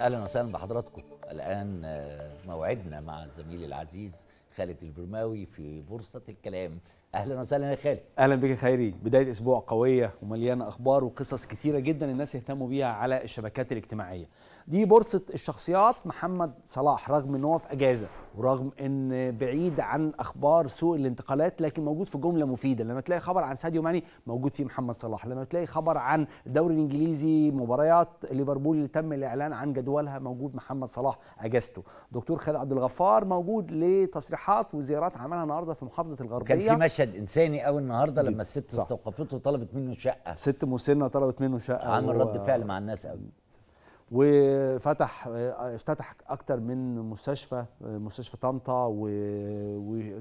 اهلا وسهلا بحضراتكم الان آه، موعدنا مع الزميل العزيز خالد البرماوي في بورصه الكلام اهلا وسهلا يا خالد اهلا بك يا خيري بدايه اسبوع قويه ومليانه اخبار وقصص كتيره جدا الناس يهتموا بيها على الشبكات الاجتماعيه دي بورصه الشخصيات محمد صلاح رغم ان هو في اجازه ورغم ان بعيد عن اخبار سوء الانتقالات لكن موجود في جمله مفيده لما تلاقي خبر عن ساديو ماني موجود فيه محمد صلاح لما تلاقي خبر عن الدوري الانجليزي مباريات ليفربول اللي تم الاعلان عن جدولها موجود محمد صلاح اجازته دكتور خالد عبد الغفار موجود لتصريحات وزيارات عملها النهارده في محافظه الغربيه كان في مشهد انساني قوي النهارده لما الست استوقفته وطلبت منه شقه ست مسنه طلبت منه شقه عامل رد فعل مع الناس قوي وفتح افتتح اكتر من مستشفى مستشفى طنطا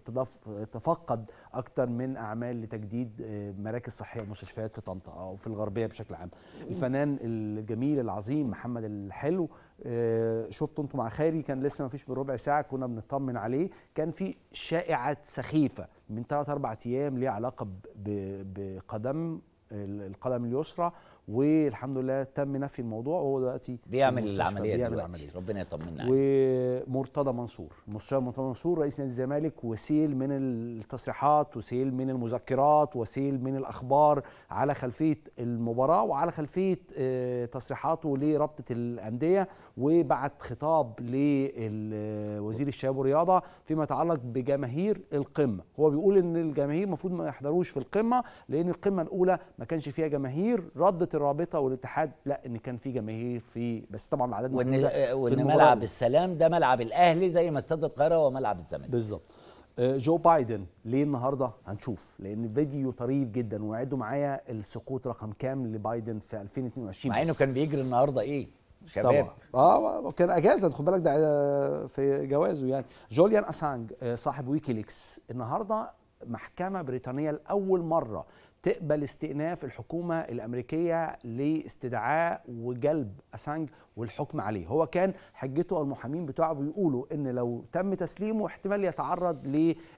وتفقد اكتر من اعمال لتجديد آه، مراكز صحيه ومستشفيات في طنطا او في الغربيه بشكل عام الفنان الجميل العظيم محمد الحلو آه، شفته انتم مع خيري كان لسه ما فيش بربع ساعه كنا بنطمن عليه كان في شائعات سخيفه من ثلاث اربع ايام ليها علاقه بقدم القدم اليسرى والحمد لله تم نفي الموضوع وهو دلوقتي بيعمل العمليه بيعمل العملية ربنا يطمنا عليه ومرتضى منصور المستشار مرتضى منصور رئيس نادي الزمالك وسيل من التصريحات وسيل من المذكرات وسيل من الاخبار على خلفيه المباراه وعلى خلفيه آه، تصريحاته لرابطه الانديه وبعت خطاب لوزير الشباب والرياضه فيما يتعلق بجماهير القمه هو بيقول ان الجماهير المفروض ما يحضروش في القمه لان القمه الاولى ما كانش فيها جماهير ردت الرابطه والاتحاد لا ان كان في جماهير في بس طبعا عدد وان آه، وان ملعب السلام ده ملعب الاهلي زي ما استاد القاهره هو ملعب الزمالك بالظبط آه، جو بايدن ليه النهارده هنشوف لان فيديو طريف جدا وعدوا معايا السقوط رقم كام لبايدن في 2022 مع انه كان بيجري النهارده ايه شباب طبعا اه, آه، كان اجازه خد بالك ده في جوازه يعني جوليان اسانج صاحب ويكيليكس النهارده محكمه بريطانيه لاول مره تقبل استئناف الحكومة الأمريكية لاستدعاء وجلب أسانج والحكم عليه هو كان حجته المحامين بتوعه بيقولوا إن لو تم تسليمه احتمال يتعرض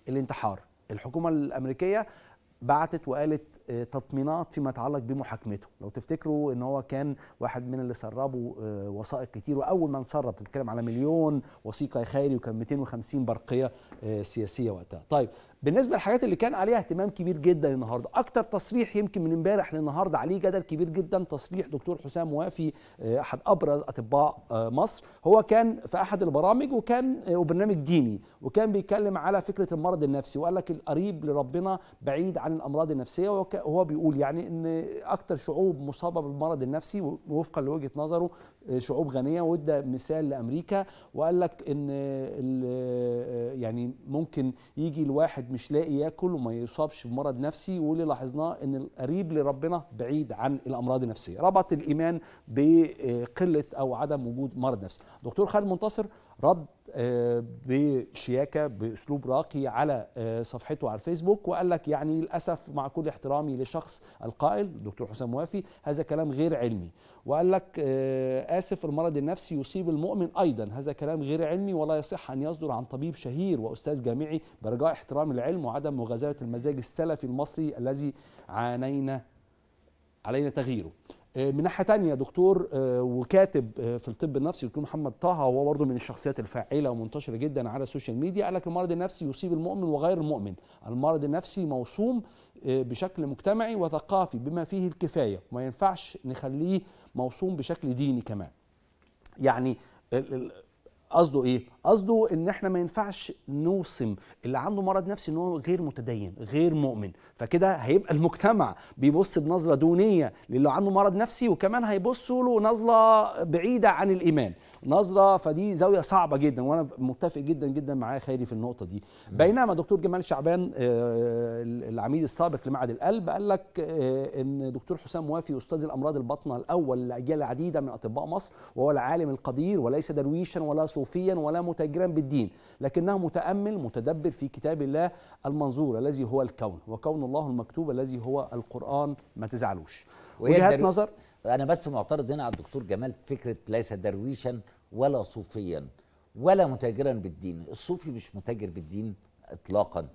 للانتحار الحكومة الأمريكية بعتت وقالت آه، تطمينات فيما يتعلق بمحاكمته لو تفتكروا ان هو كان واحد من اللي سربوا آه، وثائق كتير واول ما سرب تتكلم على مليون وثيقه خيري وكان 250 برقيه آه، سياسيه وقتها طيب بالنسبه للحاجات اللي كان عليها اهتمام كبير جدا النهارده اكتر تصريح يمكن من امبارح للنهارده عليه جدل كبير جدا تصريح دكتور حسام وافي آه، احد ابرز اطباء آه، مصر هو كان في احد البرامج وكان آه، وبرنامج ديني وكان بيتكلم على فكره المرض النفسي وقال لك القريب لربنا بعيد عن الامراض النفسيه وهو بيقول يعني ان اكتر شعوب مصابه بالمرض النفسي وفقا لوجهه نظره شعوب غنيه وده مثال لامريكا وقال لك ان يعني ممكن يجي الواحد واحد مش لاقي ياكل وما يصابش بمرض نفسي واللي لاحظناه ان القريب لربنا بعيد عن الامراض النفسيه ربط الايمان بقله او عدم وجود مرض نفسي دكتور خالد منتصر رد آه، بشياكه باسلوب راقي على آه، صفحته على الفيسبوك وقال لك يعني للاسف مع كل احترامي لشخص القائل الدكتور حسام وافي هذا كلام غير علمي وقال لك آه، اسف المرض النفسي يصيب المؤمن ايضا هذا كلام غير علمي ولا يصح ان يصدر عن طبيب شهير واستاذ جامعي برجاء احترام العلم وعدم مغازله المزاج السلفي المصري الذي عانينا علينا تغييره آه، من ناحيه تانية دكتور آه، وكاتب آه، في الطب النفسي دكتور محمد طه هو برضه من الشخصيات الفاعله ومنتشره جدا على السوشيال ميديا قال لك المرض النفسي يصيب المؤمن وغير المؤمن المرض النفسي موصوم بشكل مجتمعي وثقافي بما فيه الكفايه وما ينفعش نخليه موصوم بشكل ديني كمان يعني قصده ايه قصده ان احنا ما ينفعش نوصم اللي عنده مرض نفسي ان هو غير متدين غير مؤمن فكده هيبقى المجتمع بيبص بنظره دونيه للي عنده مرض نفسي وكمان هيبصوا له نظره بعيده عن الايمان نظره فدي زاويه صعبه جدا وانا متفق جدا جدا معاه خيري في النقطه دي بينما دكتور جمال شعبان آه، العميد السابق لمعهد القلب قال لك آه، ان دكتور حسام وافي استاذ الامراض الباطنه الاول لاجيال عديده من اطباء مصر وهو العالم القدير وليس درويشا ولا صوفيا ولا مت متاجرا بالدين لكنه متامل متدبر في كتاب الله المنظور الذي هو الكون وكون الله المكتوب الذي هو القران ما تزعلوش وجهات نظر انا بس معترض هنا على الدكتور جمال فكره ليس درويشا ولا صوفيا ولا متاجرا بالدين الصوفي مش متاجر بالدين اطلاقا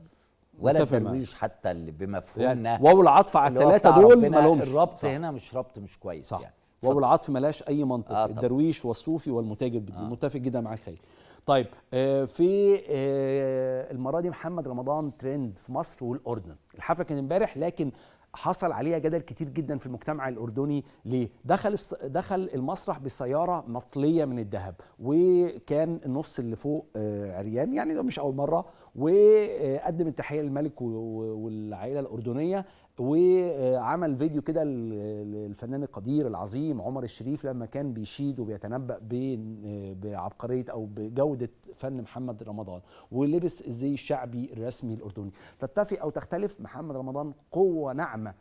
ولا درويش حتى اللي بمفهومنا يعني واو العطف على الثلاثه دول ما لهمش الربط صح. هنا مش ربط مش كويس صح. يعني واو العطف ملاش اي منطق آه الدرويش والصوفي والمتاجر بالدين آه. متفق جدا معاك خير طيب آه، في آه، المره دي محمد رمضان ترند في مصر والاردن الحفله كانت امبارح لكن حصل عليها جدل كتير جدا في المجتمع الاردني ليه دخل دخل المسرح بسياره مطليه من الذهب وكان النص اللي فوق آه، عريان يعني ده مش اول مره وقدم التحيه للملك والعائله الاردنيه وعمل فيديو كده للفنان القدير العظيم عمر الشريف لما كان بيشيد وبيتنبأ بعبقريه او بجوده فن محمد رمضان ولبس الزي الشعبي الرسمي الاردني تتفق او تختلف محمد رمضان قوه ناعمه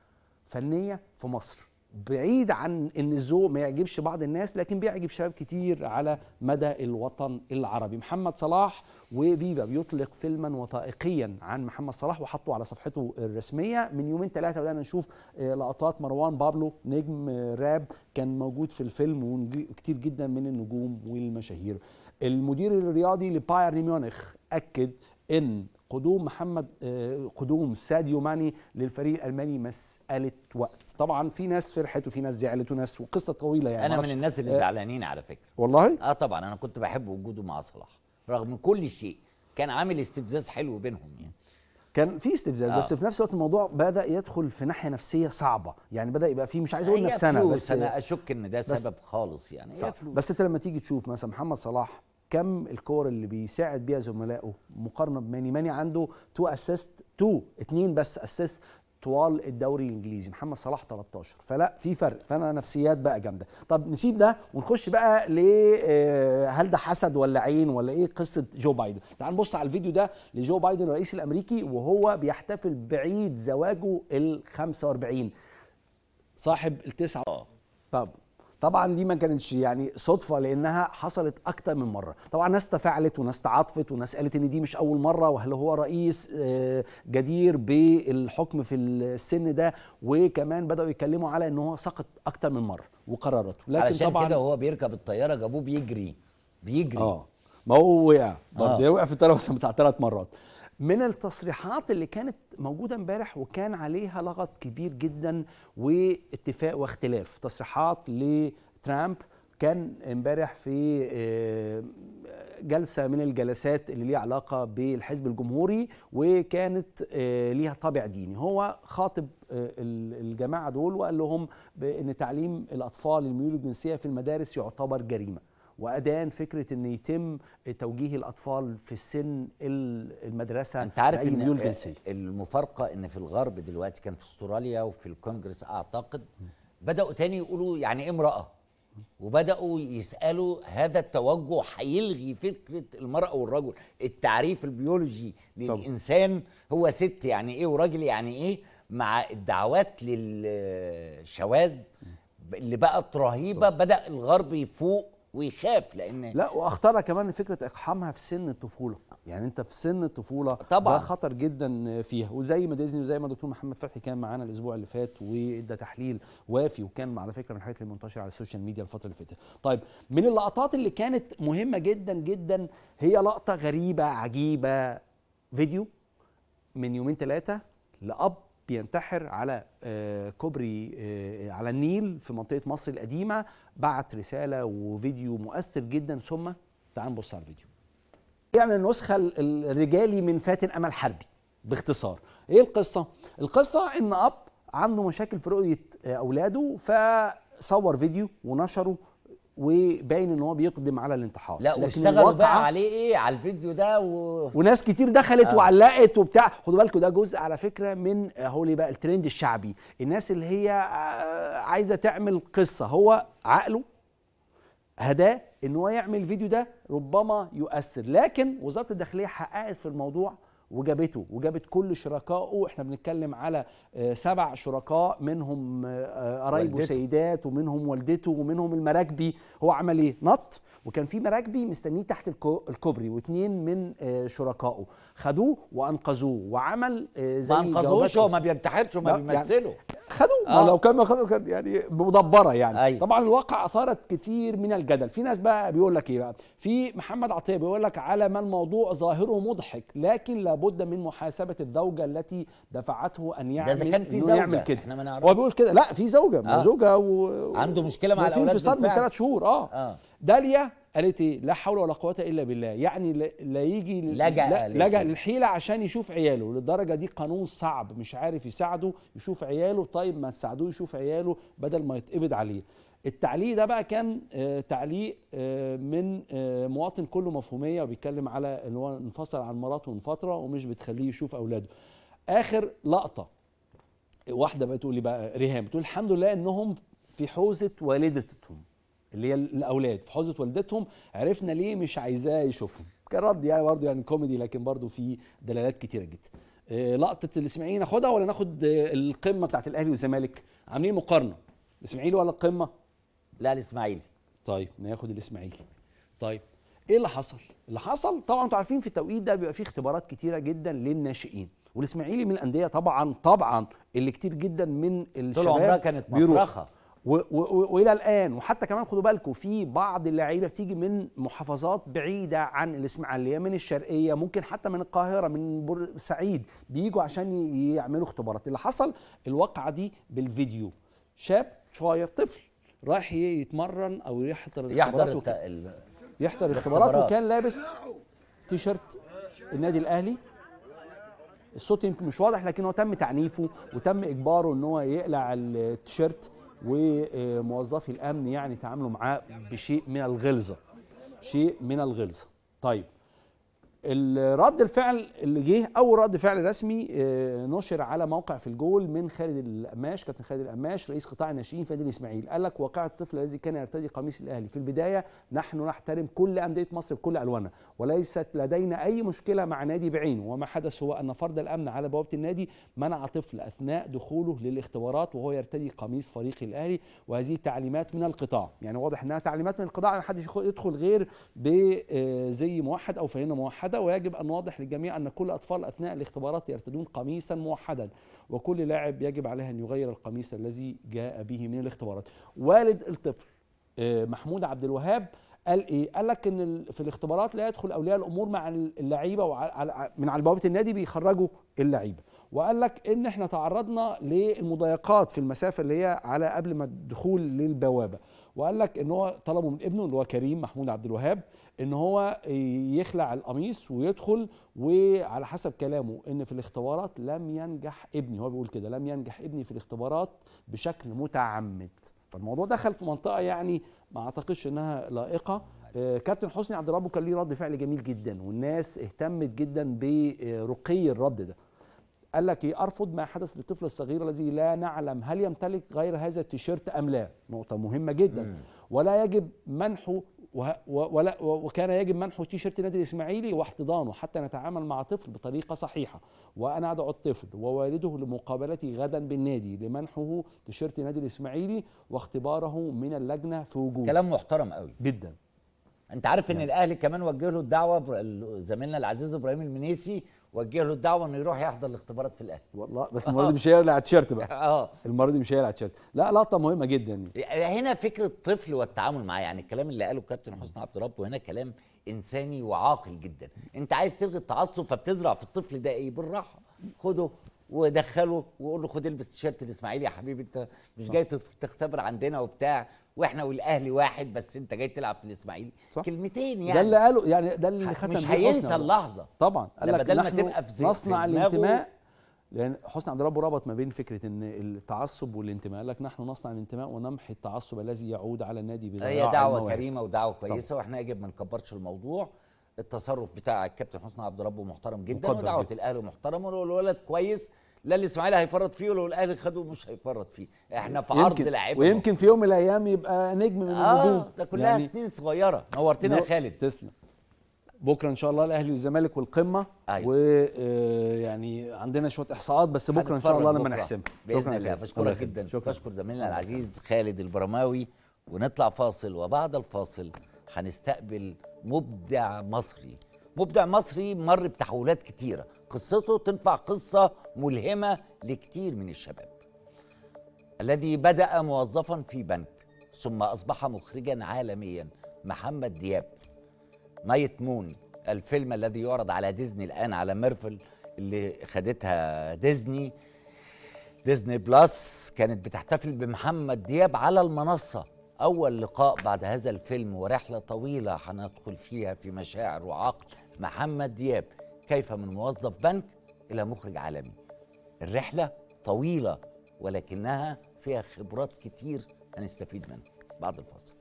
فنيه في مصر بعيد عن ان الذوق ما يعجبش بعض الناس لكن بيعجب شباب كتير على مدى الوطن العربي محمد صلاح وفيفا بيطلق فيلما وثائقيا عن محمد صلاح وحطه على صفحته الرسميه من يومين ثلاثه بدانا نشوف آه، لقطات مروان بابلو نجم راب كان موجود في الفيلم وكتير جدا من النجوم والمشاهير المدير الرياضي لبايرن ميونخ اكد ان قدوم محمد آه، قدوم ساديو ماني للفريق الالماني مساله وقت طبعا في ناس فرحت وفي ناس زعلت وناس وقصه طويله يعني انا من الناس اللي آه، زعلانين على فكره والله اه طبعا انا كنت بحب وجوده مع صلاح رغم كل شيء كان عامل استفزاز حلو بينهم يعني كان في استفزاز آه. بس في نفس الوقت الموضوع بدا يدخل في ناحيه نفسيه صعبه يعني بدا يبقى في مش عايز اقول نفسنا بس انا اشك ان ده سبب خالص يعني صح. بس انت لما تيجي تشوف مثلا محمد صلاح كم الكور اللي بيساعد بيها زملائه مقارنه بماني ماني عنده تو اسيست تو اتنين بس اسيست طوال الدوري الانجليزي محمد صلاح 13 فلا في فرق فانا نفسيات بقى جامده طب نسيب ده ونخش بقى ل آه، هل ده حسد ولا عين ولا ايه قصه جو بايدن تعال نبص على الفيديو ده لجو بايدن الرئيس الامريكي وهو بيحتفل بعيد زواجه ال 45 صاحب التسعه طب طبعا دي ما كانتش يعني صدفه لانها حصلت اكتر من مره طبعا ناس تفاعلت وناس تعاطفت وناس قالت ان دي مش اول مره وهل هو رئيس آه، جدير بالحكم في السن ده وكمان بداوا يتكلموا على ان هو سقط اكتر من مره وقررته لكن علشان طبعا كده وهو بيركب الطياره جابوه بيجري بيجري اه ما هو وقع برضه آه. وقع في الطياره بس بتاع ثلاث مرات من التصريحات اللي كانت موجوده امبارح وكان عليها لغط كبير جدا واتفاق واختلاف تصريحات لترامب كان امبارح في آه، جلسه من الجلسات اللي ليها علاقه بالحزب الجمهوري وكانت آه، ليها طابع ديني هو خاطب آه، الجماعه دول وقال لهم بأن تعليم الاطفال الميول الجنسيه في المدارس يعتبر جريمه وأدان فكرة أن يتم توجيه الأطفال في السن المدرسة أنت عارف أن جنسي. المفارقة أن في الغرب دلوقتي كان في أستراليا وفي الكونجرس أعتقد بدأوا تاني يقولوا يعني امرأة وبداوا يسالوا هذا التوجه هيلغي فكره المراه والرجل التعريف البيولوجي للانسان هو ست يعني ايه وراجل يعني ايه مع الدعوات للشواذ اللي بقت رهيبه بدا الغرب يفوق ويخاف لان لا واخطرها كمان فكره اقحامها في سن الطفوله يعني انت في سن الطفوله طبعا ده خطر جدا فيها وزي ما ديزني وزي ما دكتور محمد فتحي كان معانا الاسبوع اللي فات وده تحليل وافي وكان على فكره من الحاجات اللي منتشره على السوشيال ميديا الفتره اللي فاتت طيب من اللقطات اللي كانت مهمه جدا جدا هي لقطه غريبه عجيبه فيديو من يومين ثلاثه لاب بينتحر على آه، كوبري آه، على النيل في منطقه مصر القديمه بعت رساله وفيديو مؤثر جدا ثم تعال نبص على الفيديو يعمل يعني النسخه الرجالي من فاتن امل حربي باختصار ايه القصه القصه ان اب عنده مشاكل في رؤيه آه، اولاده فصور فيديو ونشره وباين ان هو بيقدم على الانتحار لا واشتغلوا بقى عليه ايه على الفيديو ده و... وناس كتير دخلت آه. وعلقت وبتاع خدوا بالكم ده جزء على فكره من هو اللي بقى الترند الشعبي الناس اللي هي آه، عايزه تعمل قصه هو عقله هداه ان هو يعمل الفيديو ده ربما يؤثر لكن وزاره الداخليه حققت في الموضوع وجابته وجابت كل شركائه احنا بنتكلم على آه، سبع شركاء منهم آه، آه، قرايبه سيدات ومنهم والدته ومنهم المراكبي هو عمل ايه نط وكان في مراكبي مستنيه تحت الكوبري واثنين من شركائه خدوه وانقذوه وعمل زي ما انقذوش هو ما بينتحرش وما بيمثله يعني خدوه آه. لو كان ما خدوه كان يعني مدبره يعني أي. طبعا الواقع اثارت كتير من الجدل في ناس بقى بيقول لك ايه بقى في محمد عطيه بيقول لك على ما الموضوع ظاهره مضحك لكن لابد من محاسبه الزوجه التي دفعته ان يعمل ده كان في زوجه يعمل كده احنا ما نعرفش هو بيقول كده لا في زوجه آه. زوجه و... عنده مشكله مع الاولاد في انفصال من ثلاث شهور اه, آه. داليا قالت ايه لا حول ولا قوه الا بالله يعني لا يجي لجأ لجأ للحيله عشان يشوف عياله للدرجه دي قانون صعب مش عارف يساعده يشوف عياله طيب ما تساعدوه يشوف عياله بدل ما يتقبض عليه التعليق ده بقى كان آه، تعليق آه، من آه، مواطن كله مفهوميه وبيتكلم على ان هو انفصل عن مراته من فتره ومش بتخليه يشوف اولاده اخر لقطه واحده بقى تقول لي بقى ريهام بتقول الحمد لله انهم في حوزه والدتهم اللي هي الاولاد في حوزه والدتهم عرفنا ليه مش عايزاه يشوفهم كان رد يعني برضه يعني كوميدي لكن برضه في دلالات كتيره جدا آه، لقطه الاسماعيلي ناخدها ولا ناخد آه، القمه بتاعت الاهلي والزمالك عاملين مقارنه الاسماعيلي ولا القمه لا الاسماعيلي طيب ناخد الاسماعيلي طيب ايه اللي حصل اللي حصل طبعا انتوا عارفين في التوقيت ده بيبقى فيه اختبارات كتيره جدا للناشئين والاسماعيلي من الانديه طبعا طبعا اللي كتير جدا من الشباب طول عمرها كانت مفرخه والى الان وحتى كمان خدوا بالكم في بعض اللعيبه بتيجي من محافظات بعيده عن الاسماعيليه من الشرقيه ممكن حتى من القاهره من بورسعيد بيجوا عشان يعملوا اختبارات اللي حصل الواقعه دي بالفيديو شاب صغير طفل رايح يتمرن او يحضر يحضر ال... يحضر الاختبارات وكان لابس تيشرت النادي الاهلي الصوت يمكن مش واضح لكن هو تم تعنيفه وتم اجباره ان هو يقلع التيشيرت وموظفي الامن يعني تعاملوا معاه بشيء من الغلظه شيء من الغلظه طيب رد الفعل اللي جه اول رد فعل رسمي آه، نشر على موقع في الجول من خالد القماش كابتن خالد القماش رئيس قطاع الناشئين في نادي الاسماعيلي قال لك واقعه الطفل الذي كان يرتدي قميص الاهلي في البدايه نحن نحترم كل انديه مصر بكل الوانها وليست لدينا اي مشكله مع نادي بعينه وما حدث هو ان فرد الامن على بوابه النادي منع طفل اثناء دخوله للاختبارات وهو يرتدي قميص فريق الاهلي وهذه تعليمات من القطاع يعني واضح انها تعليمات من القطاع ما حدش يدخل غير بزي آه، موحد او فانه موحد واحدة ويجب أن نوضح للجميع أن كل أطفال أثناء الاختبارات يرتدون قميصا موحدا وكل لاعب يجب عليه أن يغير القميص الذي جاء به من الاختبارات والد الطفل آه، محمود عبد الوهاب قال ايه؟ قال لك ان في الاختبارات لا يدخل اولياء الامور مع اللعيبه من على بوابه النادي بيخرجوا اللعيبه. وقال لك ان احنا تعرضنا للمضايقات في المسافه اللي هي على قبل ما الدخول للبوابه وقال لك ان هو طلبه من ابنه اللي هو كريم محمود عبد الوهاب ان هو يخلع القميص ويدخل وعلى حسب كلامه ان في الاختبارات لم ينجح ابني هو بيقول كده لم ينجح ابني في الاختبارات بشكل متعمد فالموضوع دخل في منطقه يعني ما اعتقدش انها لائقه آه، كابتن حسني عبد الرب كان ليه رد فعل جميل جدا والناس اهتمت جدا برقي الرد ده قال لك ايه ارفض ما حدث للطفل الصغير الذي لا نعلم هل يمتلك غير هذا التيشيرت ام لا نقطه مهمه جدا مم. ولا يجب منحه ولا وكان يجب منحه تيشيرت نادي الاسماعيلي واحتضانه حتى نتعامل مع طفل بطريقه صحيحه وانا ادعو الطفل ووالده لمقابلتي غدا بالنادي لمنحه تيشيرت نادي الاسماعيلي واختباره من اللجنه في وجوده كلام محترم قوي جدا انت عارف يعني. ان نعم. الاهلي كمان وجه له الدعوه زميلنا العزيز ابراهيم المنيسي وجه له الدعوه انه يروح يحضر الاختبارات في الاهلي والله بس المره دي مش هيقلع تيشيرت بقى اه المره دي مش هيقلع تيشيرت لا لقطه مهمه جدا يعني. هنا فكره الطفل والتعامل معاه يعني الكلام اللي قاله كابتن حسن عبد رب وهنا كلام انساني وعاقل جدا انت عايز تلغي التعصب فبتزرع في الطفل ده ايه بالراحه خده ودخله وقول له خد البس تيشيرت الاسماعيلي يا حبيبي انت مش جاي تختبر عندنا وبتاع واحنا والاهلي واحد بس انت جاي تلعب في الاسماعيلي كلمتين يعني ده اللي قاله يعني ده اللي ختم مش هينسى اللحظه طبعا قال لك بدل ما تبقى في نصنع الانتماء لان حسني عبد الرب ربط ما بين فكره ان التعصب والانتماء قال لك نحن نصنع الانتماء ونمحي التعصب الذي يعود على النادي بضياع هي دعوه الموارد. كريمه ودعوه كويسه طبعا. واحنا يجب ما نكبرش الموضوع التصرف بتاع الكابتن حسني عبد ربه محترم جدا ودعوه الاهلي محترمه والولد كويس لا الاسماعيلي هيفرط فيه ولو الاهلي خده مش هيفرط فيه احنا في عرض لعيبه ويمكن في يوم من الايام يبقى نجم من آه النجوم ده كلها يعني سنين صغيره نورتنا يا خالد تسلم بكره ان شاء الله الاهلي والزمالك والقمه أيوة. ويعني آه، عندنا شويه احصاءات بس بكره ان شاء الله لما نحسمها باذن الله بشكرك جدا شكرا بشكر زميلنا العزيز خالد البرماوي ونطلع فاصل وبعد الفاصل هنستقبل مبدع مصري مبدع مصري مر بتحولات كتيره قصته تنفع قصة ملهمة لكتير من الشباب الذي بدأ موظفا في بنك ثم أصبح مخرجا عالميا محمد دياب نايت مون الفيلم الذي يعرض على ديزني الآن على ميرفل اللي خدتها ديزني ديزني بلس كانت بتحتفل بمحمد دياب على المنصة أول لقاء بعد هذا الفيلم ورحلة طويلة هندخل فيها في مشاعر وعقل محمد دياب كيف من موظف بنك إلى مخرج عالمي الرحلة طويلة ولكنها فيها خبرات كتير هنستفيد منها بعد الفاصل